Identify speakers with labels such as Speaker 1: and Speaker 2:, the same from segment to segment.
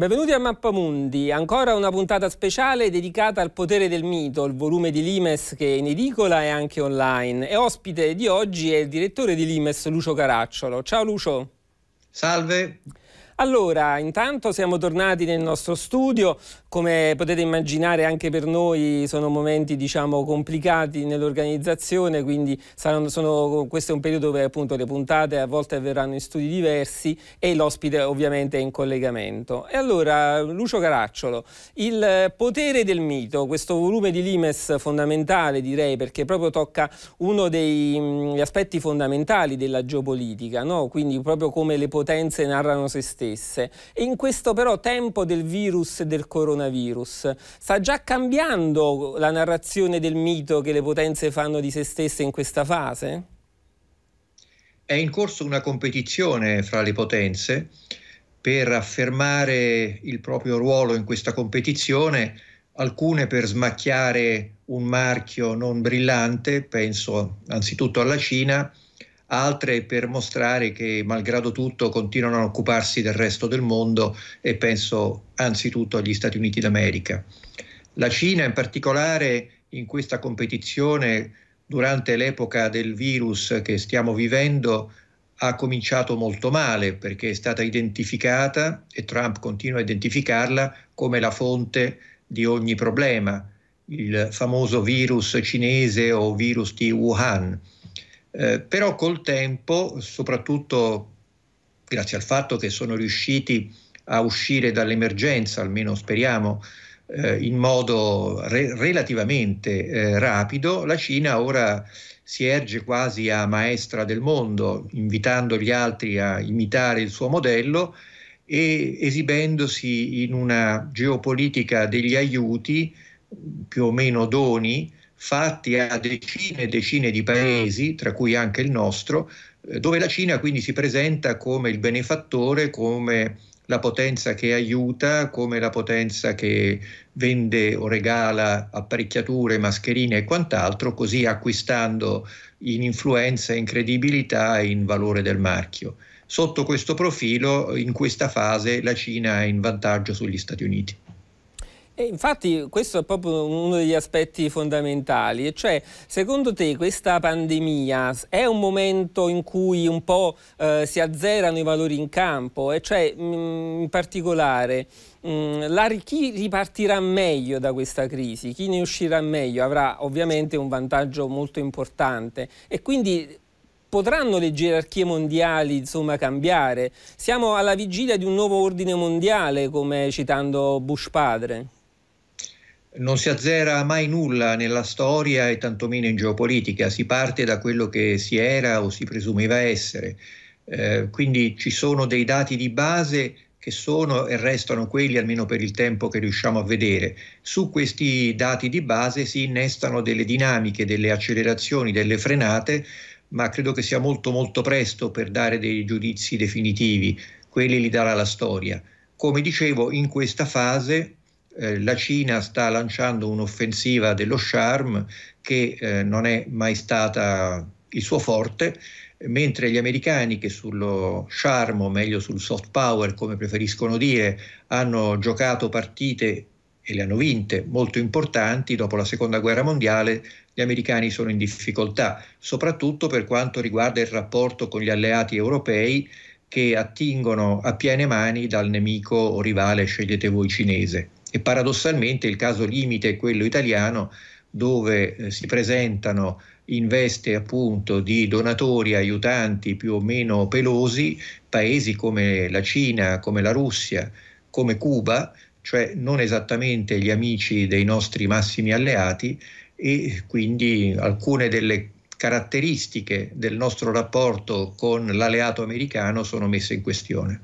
Speaker 1: Benvenuti a Mappamundi, ancora una puntata speciale dedicata al potere del mito, il volume di Limes che è in edicola e anche online. E ospite di oggi è il direttore di Limes, Lucio Caracciolo. Ciao Lucio. Salve. Allora, intanto siamo tornati nel nostro studio, come potete immaginare anche per noi sono momenti diciamo, complicati nell'organizzazione, quindi saranno, sono, questo è un periodo dove appunto le puntate a volte avverranno in studi diversi e l'ospite ovviamente è in collegamento. E allora, Lucio Caracciolo, il potere del mito, questo volume di Limes fondamentale direi perché proprio tocca uno degli aspetti fondamentali della geopolitica, no? quindi proprio come le potenze narrano se stesse stesse. E in questo però tempo del virus e del coronavirus sta già cambiando la narrazione del mito che le potenze fanno di se stesse in questa fase?
Speaker 2: È in corso una competizione fra le potenze per affermare il proprio ruolo in questa competizione, alcune per smacchiare un marchio non brillante, penso anzitutto alla Cina, altre per mostrare che malgrado tutto continuano a occuparsi del resto del mondo e penso anzitutto agli Stati Uniti d'America. La Cina in particolare in questa competizione durante l'epoca del virus che stiamo vivendo ha cominciato molto male perché è stata identificata e Trump continua a identificarla come la fonte di ogni problema, il famoso virus cinese o virus di Wuhan. Eh, però col tempo, soprattutto grazie al fatto che sono riusciti a uscire dall'emergenza, almeno speriamo, eh, in modo re- relativamente eh, rapido, la Cina ora si erge quasi a maestra del mondo, invitando gli altri a imitare il suo modello e esibendosi in una geopolitica degli aiuti, più o meno doni, fatti a decine e decine di paesi, tra cui anche il nostro, eh, dove la Cina quindi si presenta come il benefattore, come la potenza che aiuta, come la potenza che vende o regala apparecchiature, mascherine e quant'altro, così acquistando in influenza, in credibilità e in valore del marchio. Sotto questo profilo, in questa fase, la Cina è in vantaggio sugli Stati Uniti.
Speaker 1: E infatti questo è proprio uno degli aspetti fondamentali, cioè secondo te questa pandemia è un momento in cui un po' eh, si azzerano i valori in campo, e cioè mh, mm, in particolare mh, mm, la, chi ripartirà meglio da questa crisi, chi ne uscirà meglio avrà ovviamente un vantaggio molto importante e quindi potranno le gerarchie mondiali insomma, cambiare? Siamo alla vigilia di un nuovo ordine mondiale, come citando Bush padre
Speaker 2: non si azzera mai nulla nella storia e tantomeno in geopolitica, si parte da quello che si era o si presumeva essere. Eh, quindi ci sono dei dati di base che sono e restano quelli almeno per il tempo che riusciamo a vedere. Su questi dati di base si innestano delle dinamiche, delle accelerazioni, delle frenate, ma credo che sia molto molto presto per dare dei giudizi definitivi, quelli li darà la storia. Come dicevo, in questa fase eh, la Cina sta lanciando un'offensiva dello charm che eh, non è mai stata il suo forte, mentre gli americani che sullo charm, o meglio sul soft power, come preferiscono dire, hanno giocato partite e le hanno vinte molto importanti dopo la seconda guerra mondiale, gli americani sono in difficoltà, soprattutto per quanto riguarda il rapporto con gli alleati europei che attingono a piene mani dal nemico o rivale, scegliete voi, cinese e paradossalmente il caso limite è quello italiano dove eh, si presentano in veste appunto di donatori aiutanti più o meno pelosi paesi come la Cina, come la Russia, come Cuba, cioè non esattamente gli amici dei nostri massimi alleati e quindi alcune delle caratteristiche del nostro rapporto con l'alleato americano sono messe in questione.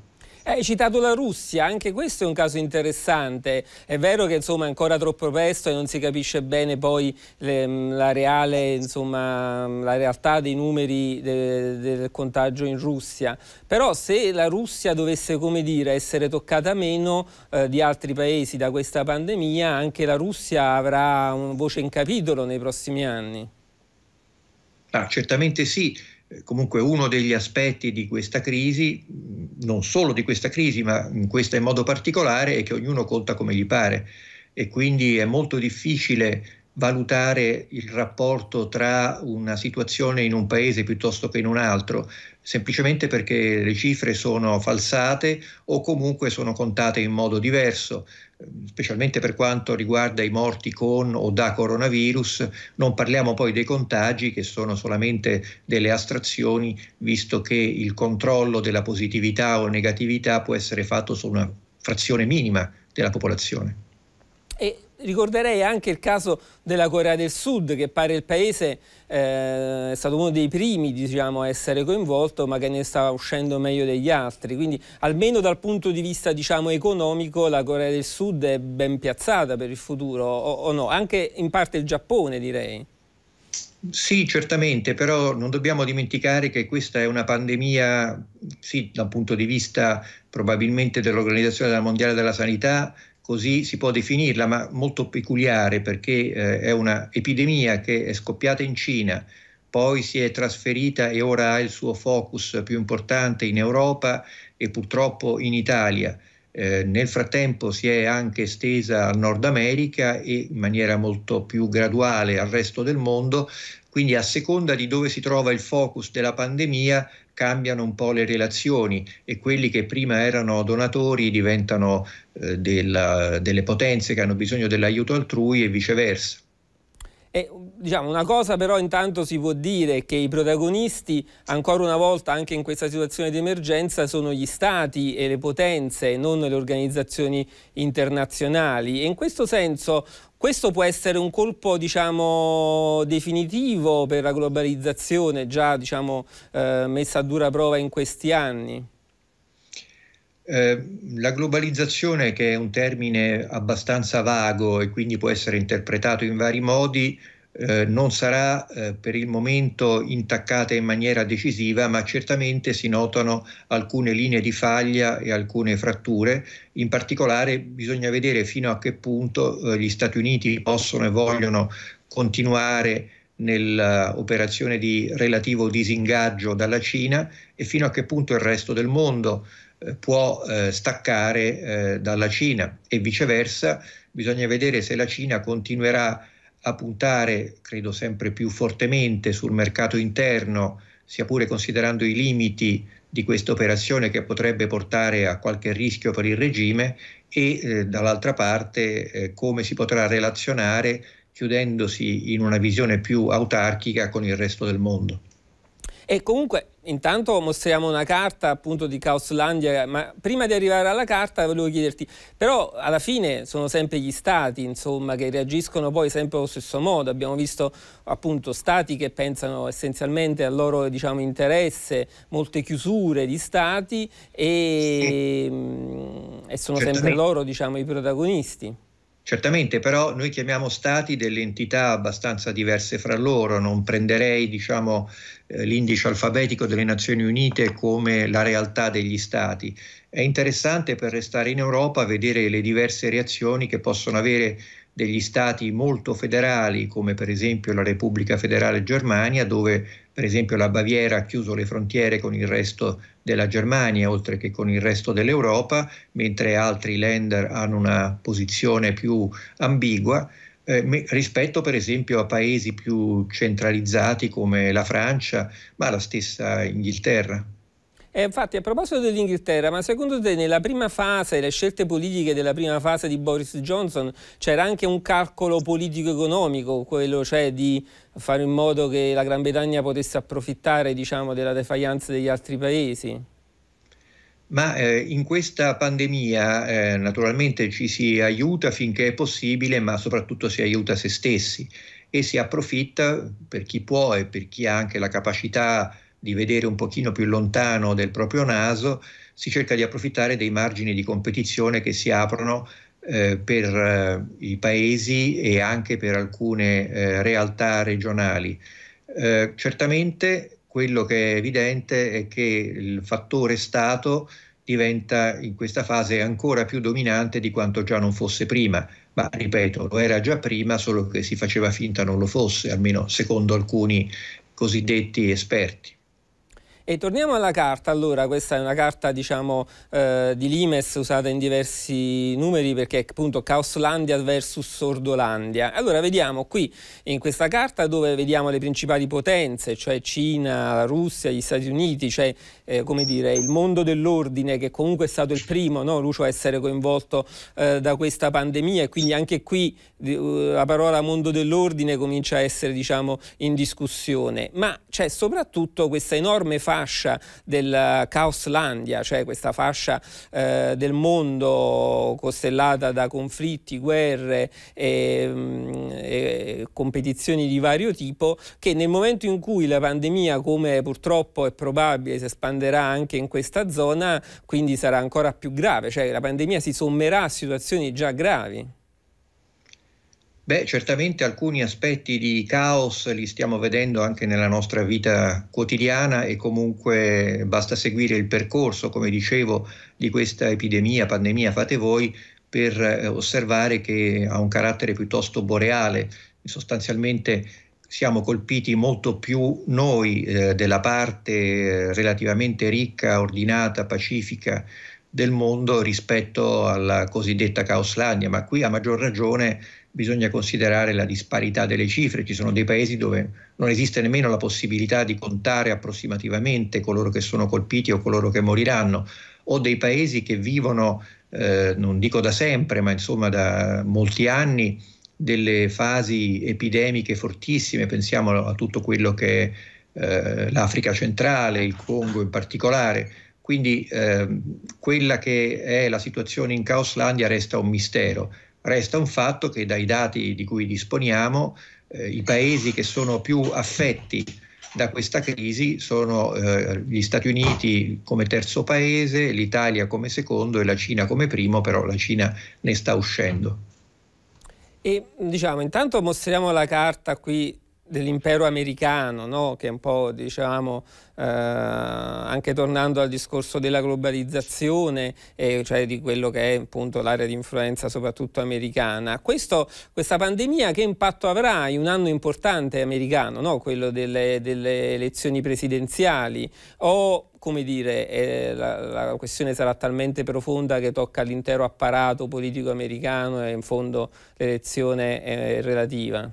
Speaker 1: Hai citato la Russia, anche questo è un caso interessante. È vero che insomma, è ancora troppo presto e non si capisce bene poi le, mm, la, reale, insomma, mm, la realtà dei numeri de, del contagio in Russia. Però se la Russia dovesse dire, essere toccata meno eh, di altri paesi da questa pandemia, anche la Russia avrà una voce in capitolo nei prossimi anni.
Speaker 2: Ah, certamente sì comunque uno degli aspetti di questa crisi, non solo di questa crisi, ma in questa in modo particolare, è che ognuno conta come gli pare e quindi è molto difficile valutare il rapporto tra una situazione in un paese piuttosto che in un altro, semplicemente perché le cifre sono falsate o comunque sono contate in modo diverso ehm, specialmente per quanto riguarda i morti con o da coronavirus, non parliamo poi dei contagi che sono solamente delle astrazioni, visto che il controllo della positività o negatività può essere fatto su una frazione minima della popolazione.
Speaker 1: E ricorderei anche il caso della Corea del Sud, che pare il paese eh, è stato uno dei primi diciamo, a essere coinvolto, ma che ne stava uscendo meglio degli altri. Quindi almeno dal punto di vista diciamo, economico la Corea del Sud è ben piazzata per il futuro, o, o no? Anche in parte il Giappone, direi. Sì,
Speaker 2: certamente, però non dobbiamo dimenticare che questa è una pandemia, sì, dal punto di vista probabilmente dell'Organizzazione Mondiale della Sanità, così si può definirla, ma molto peculiare perché eh, è una epidemia che è scoppiata in Cina, poi si è trasferita e ora ha il suo focus più importante in Europa e purtroppo in Italia. Eh, nel frattempo si è anche estesa al Nord America e in maniera molto più graduale al resto del mondo, quindi a seconda di dove si trova il focus della pandemia cambiano un po' le relazioni e quelli che prima erano donatori diventano eh, della, delle potenze che hanno bisogno dell'aiuto altrui e viceversa.
Speaker 1: E, diciamo, una cosa però intanto si può dire che i protagonisti ancora una volta anche in questa situazione di emergenza sono gli stati e le potenze, non le organizzazioni internazionali e in questo senso questo può essere un colpo diciamo, definitivo per la globalizzazione già diciamo, eh, messa a dura prova in questi anni?
Speaker 2: Eh, la globalizzazione, che è un termine abbastanza vago e quindi può essere interpretato in vari modi, eh, non sarà eh, per il momento intaccata in maniera decisiva, ma certamente si notano alcune linee di faglia e alcune fratture. In particolare bisogna vedere fino a che punto eh, gli Stati Uniti possono e vogliono continuare nell'operazione di relativo disingaggio dalla Cina e fino a che punto il resto del mondo eh, può eh, staccare dalla Cina e viceversa bisogna vedere se la Cina continuerà a puntare, credo sempre più fortemente, sul mercato interno, sia pure considerando i limiti di questa operazione che potrebbe portare a qualche rischio per il regime e eh, dall'altra parte eh, come si potrà relazionare chiudendosi in una visione più autarchica con il resto del mondo.
Speaker 1: E comunque Intanto mostriamo una carta appunto di Caoslandia, ma prima di arrivare alla carta volevo chiederti, però alla fine sono sempre gli stati insomma, che reagiscono poi sempre allo stesso modo, abbiamo visto appunto stati che pensano essenzialmente al loro diciamo, interesse, molte chiusure di stati e, sì. Mm, e sono Certamente. sempre loro diciamo, i protagonisti.
Speaker 2: Certamente, però noi chiamiamo stati delle entità abbastanza diverse fra loro, non prenderei diciamo, eh, l'indice alfabetico delle Nazioni Unite come la realtà degli stati. È interessante per restare in Europa vedere le diverse reazioni che possono avere degli stati molto federali come per esempio la Repubblica Federale Germania dove per esempio la Baviera ha chiuso le frontiere con il resto della Germania oltre che con il resto dell'Europa mentre altri lender hanno una posizione più ambigua eh, rispetto per esempio a paesi più centralizzati come la Francia ma la stessa Inghilterra.
Speaker 1: E eh, infatti a proposito dell'Inghilterra, ma secondo te nella prima fase, le scelte politiche della prima fase di Boris Johnson, c'era anche un calcolo politico-economico, quello cioè di fare in modo che la Gran Bretagna potesse approfittare diciamo, della defaianza degli altri paesi?
Speaker 2: Ma eh, in questa pandemia eh, naturalmente ci si aiuta finché è possibile, ma soprattutto si aiuta se stessi e si approfitta per chi può e per chi ha anche la capacità di vedere un pochino più lontano del proprio naso, si cerca di approfittare dei margini di competizione che si aprono eh, per eh, i paesi e anche per alcune eh, realtà regionali. Eh, certamente quello che è evidente è che il fattore Stato diventa in questa fase ancora più dominante di quanto già non fosse prima, ma ripeto, lo era già prima, solo che si faceva finta non lo fosse, almeno secondo alcuni cosiddetti esperti.
Speaker 1: E torniamo alla carta, allora questa è una carta diciamo eh, di Limes usata in diversi numeri perché è appunto Caoslandia versus Sordolandia. Allora vediamo qui in questa carta dove vediamo le principali potenze, cioè Cina, Russia, gli Stati Uniti, cioè eh, come dire il mondo dell'ordine che comunque è stato il primo, no, Lucio, a essere coinvolto eh, da questa pandemia e quindi anche qui eh, la parola mondo dell'ordine comincia a essere diciamo in discussione, ma c'è soprattutto questa enorme fase fascia del Caoslandia, cioè questa fascia eh, del mondo costellata da conflitti, guerre e, mh, mm, e competizioni di vario tipo, che nel momento in cui la pandemia, come purtroppo è probabile, si espanderà anche in questa zona, quindi sarà ancora più grave, cioè la pandemia si sommerà a situazioni già gravi.
Speaker 2: Beh, certamente alcuni aspetti di caos li stiamo vedendo anche nella nostra vita quotidiana e comunque basta seguire il percorso, come dicevo, di questa epidemia, pandemia, fate voi, per eh, osservare che ha un carattere piuttosto boreale, sostanzialmente siamo colpiti molto più noi eh, della parte eh, relativamente ricca, ordinata, pacifica del mondo rispetto alla cosiddetta Caoslandia, ma qui a maggior ragione bisogna considerare la disparità delle cifre, ci sono dei paesi dove non esiste nemmeno la possibilità di contare approssimativamente coloro che sono colpiti o coloro che moriranno, o dei paesi che vivono, eh, non dico da sempre, ma insomma da molti anni, delle fasi epidemiche fortissime, pensiamo a tutto quello che è eh, l'Africa centrale, il Congo in particolare. Quindi eh, quella che è la situazione in Caoslandia resta un mistero. Resta un fatto che dai dati di cui disponiamo eh, i paesi che sono più affetti da questa crisi sono eh, gli Stati Uniti come terzo paese, l'Italia come secondo e la Cina come primo, però la Cina ne sta uscendo.
Speaker 1: E diciamo, intanto mostriamo la carta qui dell'impero americano, no? che un po' diciamo, eh, anche tornando al discorso della globalizzazione, eh, cioè di quello che è appunto l'area di influenza soprattutto americana. Questo, questa pandemia che impatto avrà in un anno importante americano, no? quello delle, delle elezioni presidenziali? O come dire, eh, la, la, questione sarà talmente profonda che tocca l'intero apparato politico americano e in fondo l'elezione è, eh, relativa?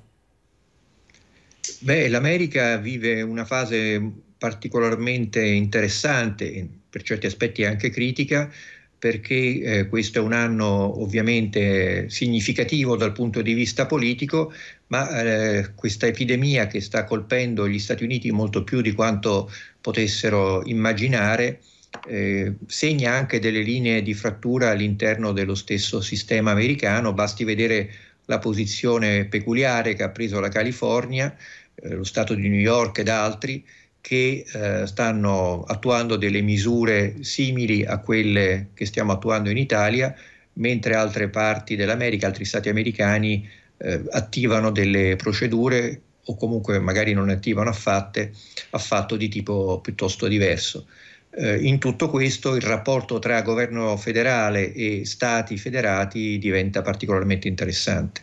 Speaker 2: Beh, l'America vive una fase particolarmente interessante, per certi aspetti anche critica, perché eh, questo è un anno ovviamente significativo dal punto di vista politico, ma eh, questa epidemia che sta colpendo gli Stati Uniti molto più di quanto potessero immaginare eh, segna anche delle linee di frattura all'interno dello stesso sistema americano, basti vedere la posizione peculiare che ha preso la California, eh, lo Stato di New York ed altri che eh, stanno attuando delle misure simili a quelle che stiamo attuando in Italia, mentre altre parti dell'America, altri Stati americani eh, attivano delle procedure o comunque magari non ne attivano affatte, affatto di tipo piuttosto diverso. Eh, in tutto questo il rapporto tra governo federale e stati federati diventa particolarmente interessante.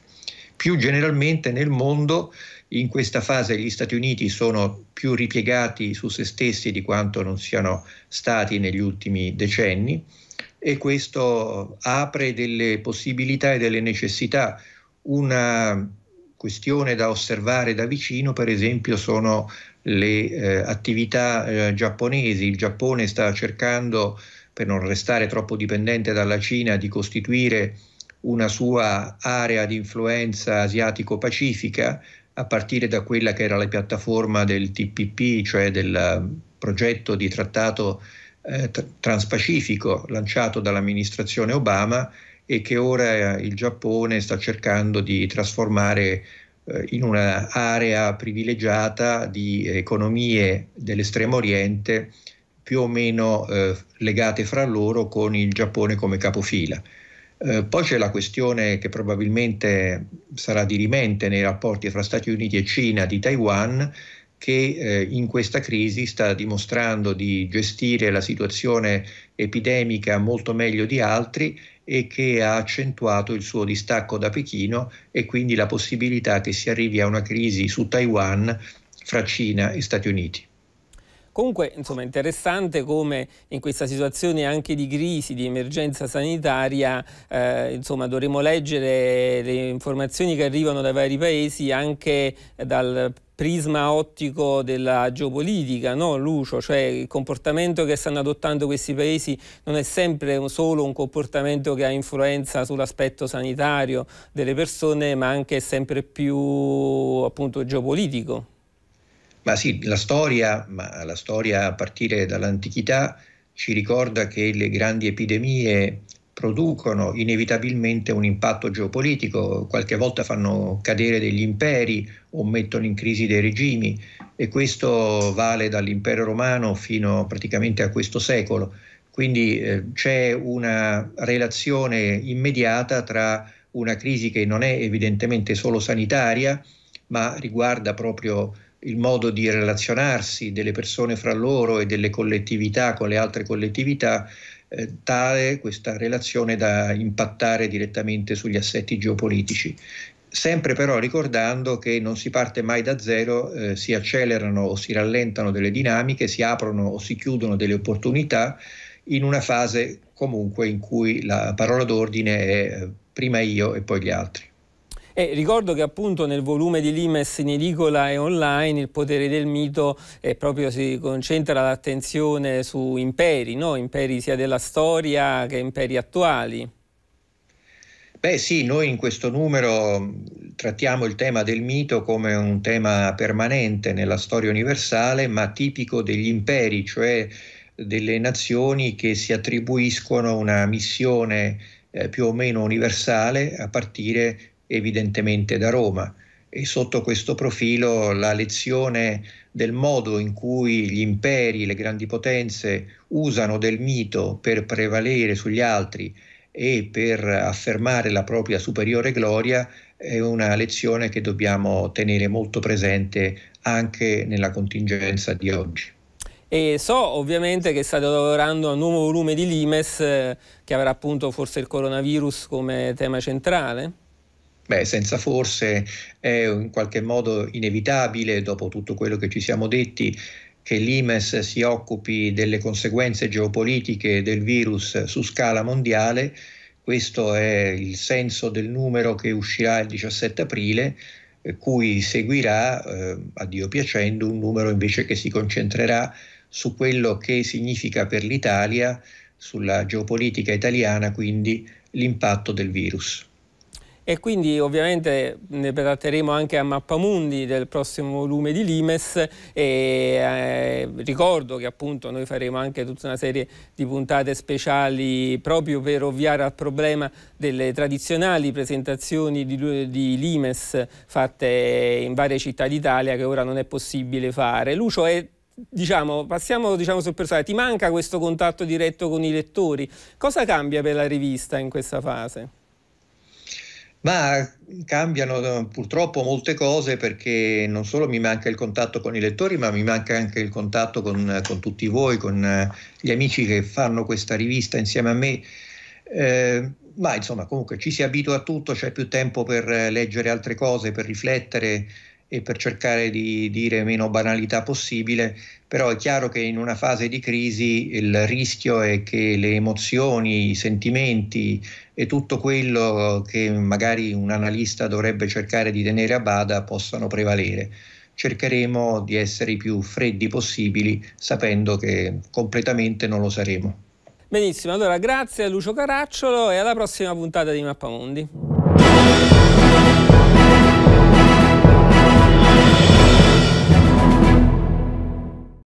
Speaker 2: Più generalmente nel mondo in questa fase gli Stati Uniti sono più ripiegati su se stessi di quanto non siano stati negli ultimi decenni e questo apre delle possibilità e delle necessità. Una questione da osservare da vicino, per esempio, sono le eh, attività eh, giapponesi. Il Giappone sta cercando, per non restare troppo dipendente dalla Cina, di costituire una sua area di influenza asiatico-pacifica a partire da quella che era la piattaforma del TPP, cioè del eh, progetto di trattato eh, transpacifico lanciato dall'amministrazione Obama e che ora eh, il Giappone sta cercando di trasformare eh, in un'area privilegiata di economie dell'estremo oriente più o meno eh, legate fra loro con il Giappone come capofila. Eh, poi c'è la questione che probabilmente sarà dirimente nei rapporti fra Stati Uniti e Cina di Taiwan, che eh, in questa crisi sta dimostrando di gestire la situazione epidemica molto meglio di altri e che ha accentuato il suo distacco da Pechino e quindi la possibilità che si arrivi a una crisi su Taiwan fra Cina e Stati Uniti.
Speaker 1: Comunque, insomma, interessante come in questa situazione anche di crisi, di emergenza sanitaria, eh, insomma, dovremo leggere le informazioni che arrivano dai vari paesi anche dal prisma ottico della geopolitica, no Lucio? Cioè il comportamento che stanno adottando questi paesi non è sempre solo un comportamento che ha influenza sull'aspetto sanitario delle persone, ma anche sempre più appunto geopolitico.
Speaker 2: Ma sì, la storia, ma la storia a partire dall'antichità ci ricorda che le grandi epidemie producono inevitabilmente un impatto geopolitico, qualche volta fanno cadere degli imperi o mettono in crisi dei regimi e questo vale dall'impero romano fino praticamente a questo secolo. Quindi eh, c'è una relazione immediata tra una crisi che non è evidentemente solo sanitaria, ma riguarda proprio il modo di relazionarsi delle persone fra loro e delle collettività con le altre collettività eh, tale questa relazione da impattare direttamente sugli assetti geopolitici. Sempre però ricordando che non si parte mai da zero, eh, si accelerano o si rallentano delle dinamiche, si aprono o si chiudono delle opportunità in una fase comunque in cui la parola d'ordine è eh, prima io e poi gli altri.
Speaker 1: E ricordo che appunto nel volume di Limes in edicola e online il potere del mito eh, proprio si concentra l'attenzione su imperi, no? imperi sia della storia che imperi attuali.
Speaker 2: Beh sì, noi in questo numero mm, trattiamo il tema del mito come un tema permanente nella storia universale, ma tipico degli imperi, cioè delle nazioni che si attribuiscono una missione eh, più o meno universale a partire evidentemente da Roma e sotto questo profilo la lezione del modo in cui gli imperi, le grandi potenze usano del mito per prevalere sugli altri e per affermare la propria superiore gloria è una lezione che dobbiamo tenere molto presente anche nella contingenza di oggi.
Speaker 1: E so ovviamente che state lavorando a un nuovo volume di Limes eh, che avrà appunto forse il coronavirus come tema centrale.
Speaker 2: Beh, senza forse è in qualche modo inevitabile, dopo tutto quello che ci siamo detti, che l'IMES si occupi delle conseguenze geopolitiche del virus su scala mondiale. Questo è il senso del numero che uscirà il 17 aprile, eh, cui seguirà, eh, a Dio piacendo, un numero invece che si concentrerà su quello che significa per l'Italia, sulla geopolitica italiana, quindi l'impatto del virus
Speaker 1: e quindi ovviamente ne tratteremo anche a Mappamundi del prossimo volume di Limes e eh, ricordo che appunto noi faremo anche tutta una serie di puntate speciali proprio per ovviare al problema delle tradizionali presentazioni di, di Limes fatte in varie città d'Italia che ora non è possibile fare. Lucio è Diciamo, passiamo diciamo, sul personale, ti manca questo contatto diretto con i lettori? Cosa cambia per la rivista in questa fase?
Speaker 2: ma cambiano eh, purtroppo molte cose perché non solo mi manca il contatto con i lettori, ma mi manca anche il contatto con, con tutti voi, con eh, gli amici che fanno questa rivista insieme a me. Eh, ma insomma comunque ci si abitua a tutto, c'è più tempo per eh, leggere altre cose, per riflettere, e per cercare di dire meno banalità possibile, però è chiaro che in una fase di crisi il rischio è che le emozioni, i sentimenti e tutto quello che magari un analista dovrebbe cercare di tenere a bada possano prevalere. Cercheremo di essere i più freddi possibili, sapendo che completamente non lo saremo.
Speaker 1: Benissimo, allora grazie a Lucio Caracciolo e alla prossima puntata di Mappamondi.